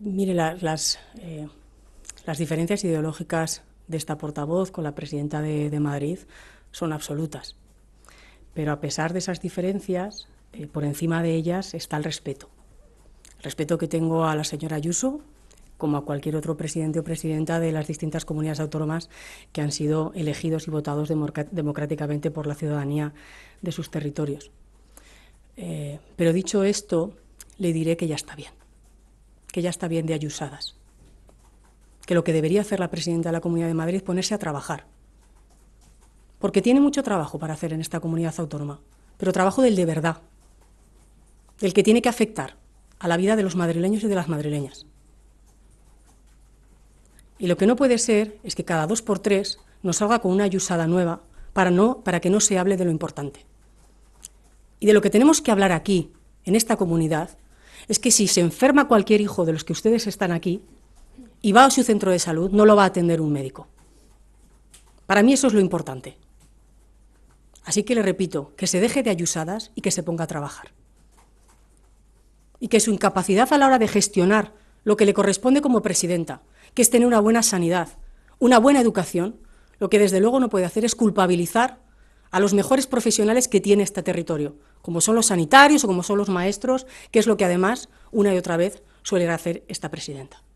mire, las, eh, las diferencias ideológicas de esta portavoz con la presidenta de, Madrid son absolutas. Pero a pesar de esas diferencias, eh, por encima de ellas está el respeto. El respeto que tengo a la señora Ayuso, como a cualquier otro presidente o presidenta de las distintas comunidades autónomas que han sido elegidos y votados democráticamente por la ciudadanía de sus territorios. Eh, pero dicho esto, le diré que ya está bien que ya está bien de ayusadas. Que lo que debería hacer la presidenta de la Comunidad de Madrid es ponerse a trabajar. Porque tiene mucho trabajo para hacer en esta comunidad autónoma, pero trabajo del de verdad, del que tiene que afectar a la vida de los madrileños y de las madrileñas. Y lo que no puede ser es que cada dos por tres nos salga con una ayusada nueva para, no, para que no se hable de lo importante. Y de lo que tenemos que hablar aquí, en esta comunidad, es que si se enferma cualquier hijo de los que ustedes están aquí y va a su centro de salud, no lo va a atender un médico. Para mí eso es lo importante. Así que le repito, que se deje de ayusadas y que se ponga a trabajar. Y que su incapacidad a la hora de gestionar lo que le corresponde como presidenta, que es tener una buena sanidad, una buena educación, lo que desde luego no puede hacer es culpabilizar a los mejores profesionales que tiene este territorio, como son los sanitarios o como son los maestros, que es lo que además una y otra vez suele hacer esta presidenta.